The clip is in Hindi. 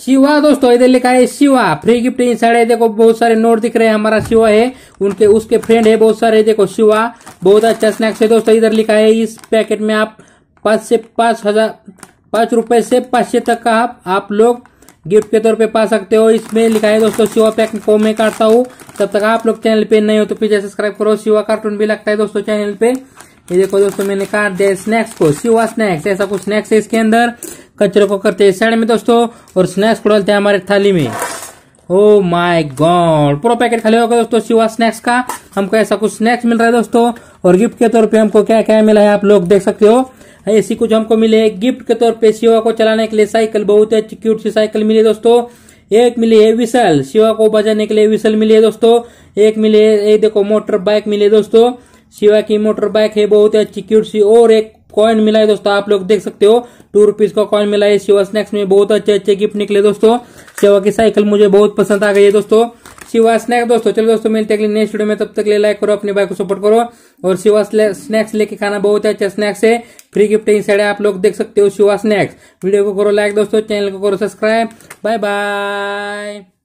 शिवा दोस्तों इधर लिखा है Shiva free gift inside है देखो बहुत सारे नोट दिख रहे हैं हमारा शिवा है उनके उसके फ्रेंड है बहुत सारे देखो शिवा बहुत अच्छा स्नैक्स है दोस्तों इधर लिखा है इस पैकेट में आप पाँच से पाँच हजार पाँच रुपए से पाँच तक का आप लोग गिफ्ट के तौर पे पा सकते हो इसमें लिखा है दोस्तों शिवा पैक को मैं काटता हूँ तब तक आप लोग चैनल पे नहीं हो तो प्लीज सब्सक्राइब करो शिवा कार्टून भी लगता है दोस्तों चैनल पे ये देखो दोस्तों मैंने कहा दे स्नैक्स को सिवा स्नैक्स ऐसा कुछ स्नैक्स है इसके अंदर कचरे को करते हैं साइड में दोस्तों और स्नैक्स को डालते हैं हमारे थाली में ओ माय गॉड पूरा पैकेट खाली होगा दोस्तों सिवा स्नैक्स का हमको ऐसा कुछ स्नैक्स मिल रहा है दोस्तों और गिफ्ट के तौर पे हमको क्या क्या मिला है आप लोग देख सकते हो ऐसी कुछ हमको मिले गिफ्ट के तौर पे शिवा को चलाने के लिए साइकिल बहुत अच्छी क्यूट सी साइकिल मिली दोस्तों एक मिली है विशल शिवा को बजाने के लिए विशल मिली है दोस्तों एक मिली है ये देखो मोटर बाइक मिली दोस्तों शिवा की मोटर बाइक है बहुत ही अच्छी क्यूट सी और एक कॉइन मिला है दोस्तों आप लोग देख सकते हो टू रुपीज का कॉइन मिला है शिवा स्नैक्स में बहुत अच्छे अच्छे गिफ्ट निकले दोस्तों शिवा की साइकिल मुझे बहुत पसंद आ गई है दोस्तों शिवा स्नैक दोस्तों चलो दोस्तों मिलते हैं नेक्स्ट वीडियो में तब तक ले लाइक करो अपने भाई को सपोर्ट करो और शिवा स्नैक्स लेके खाना बहुत अच्छा स्नैक्स है फ्री गिफ्ट इन साइड आप लोग देख सकते हो शिवा स्नैक्स वीडियो को करो लाइक दोस्तों चैनल को करो सब्सक्राइब बाय बाय